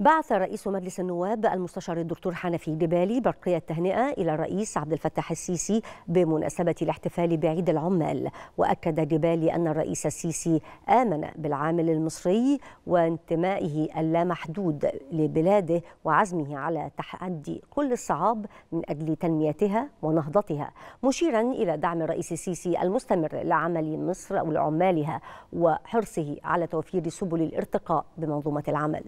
بعث رئيس مجلس النواب المستشار الدكتور حنفي جبالي برقية التهنئة إلى الرئيس عبد الفتاح السيسي بمناسبة الاحتفال بعيد العمال وأكد جبالي أن الرئيس السيسي آمن بالعامل المصري وانتمائه اللامحدود لبلاده وعزمه على تحدي كل الصعاب من أجل تنميتها ونهضتها مشيرا إلى دعم الرئيس السيسي المستمر لعمل مصر أو لعمالها وحرصه على توفير سبل الارتقاء بمنظومة العمل